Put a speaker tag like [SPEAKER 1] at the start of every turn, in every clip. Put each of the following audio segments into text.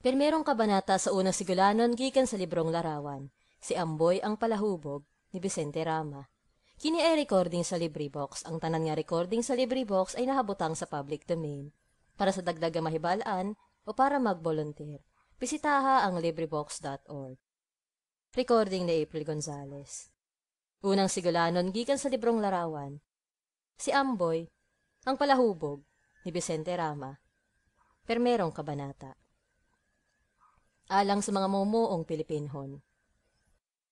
[SPEAKER 1] Pirmerong kabanata sa unang sigulanon gikan sa librong larawan. Si Amboy ang palahubog ni Vicente Rama. Kini ay recording sa LibriVox. Ang tanan nga recording sa LibriVox ay nahabutang sa public domain. Para sa dagdag nga mahibalaan o para mag-volunteer, bisitaha ang LibriVox.org. Recording ni April Gonzales Unang sigulanon gikan sa librong larawan. Si Amboy, ang palahubog ni Vicente Rama. Permerong kabanata alang sa mga mumuong Pilipinhon.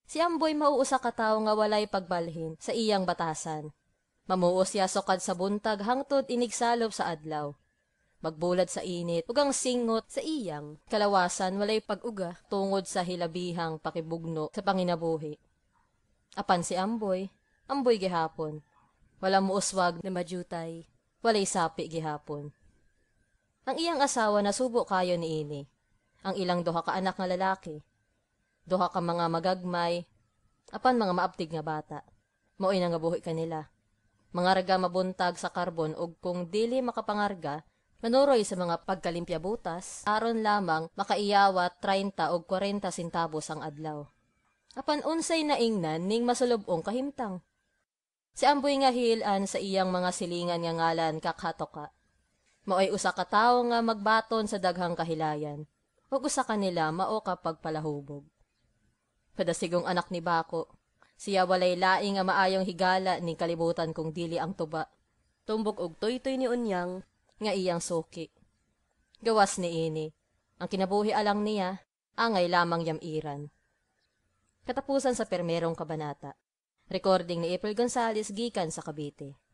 [SPEAKER 1] Si Amboy mauusa katao nga walay pagbalhin sa iyang batasan. Mamuos siya sukad sa buntag hangtod inigsalop sa adlaw. Magbulad sa init, ugang singot sa iyang kalawasan walay pag-uga tungod sa hilabihang pakibugno sa panginabuhi. Apan si Amboy, Amboy gihapon. Wala muuswag na madyutay, walay sapi gihapon. Ang iyang asawa nasubo kayo ni ini ang ilang duha ka anak nga lalaki, duha ka mga magagmay, apan mga maaptig nga bata. Maoy na nga buhi kanila. Mga raga mabuntag sa karbon ug kung dili makapangarga, manuroy sa mga pagkalimpya butas, aron lamang makaiyawa 30 og 40 sentabos ang adlaw. Apan unsay naingnan ning masulubong kahimtang. Si Amboy nga hilan sa iyang mga silingan nga ngalan kakatoka. Maoy usa ka tawo nga magbaton sa daghang kahilayan Huwag sa kanila, mao kapag palahubog. Padasigong anak ni Bako, siya walay laing maayong higala ni kalibutan kong dili ang tuba. Tumbok og toytoy ni Unyang, nga iyang suki. Gawas ni ini, ang kinabuhi alang niya, angay lamang yamiran. Katapusan sa permerong kabanata. Recording ni April Gonzales gikan sa Cavite.